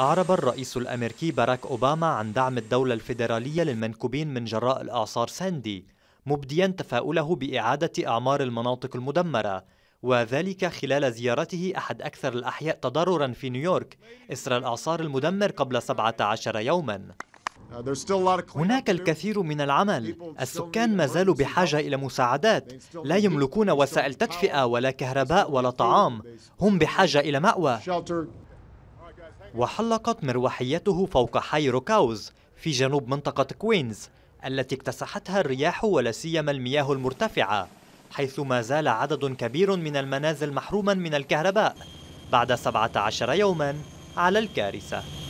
أعرب الرئيس الأمريكي باراك أوباما عن دعم الدولة الفيدرالية للمنكوبين من جراء الأعصار ساندي مبديا تفاؤله بإعادة أعمار المناطق المدمرة وذلك خلال زيارته أحد أكثر الأحياء تضررا في نيويورك إثر الأعصار المدمر قبل 17 يوما هناك الكثير من العمل السكان ما زالوا بحاجة إلى مساعدات لا يملكون وسائل تدفئة ولا كهرباء ولا طعام هم بحاجة إلى مأوى وحلقت مروحيته فوق حي روكاوز في جنوب منطقة كوينز التي اكتسحتها الرياح ولا سيما المياه المرتفعة حيث ما زال عدد كبير من المنازل محروما من الكهرباء بعد 17 يوما على الكارثة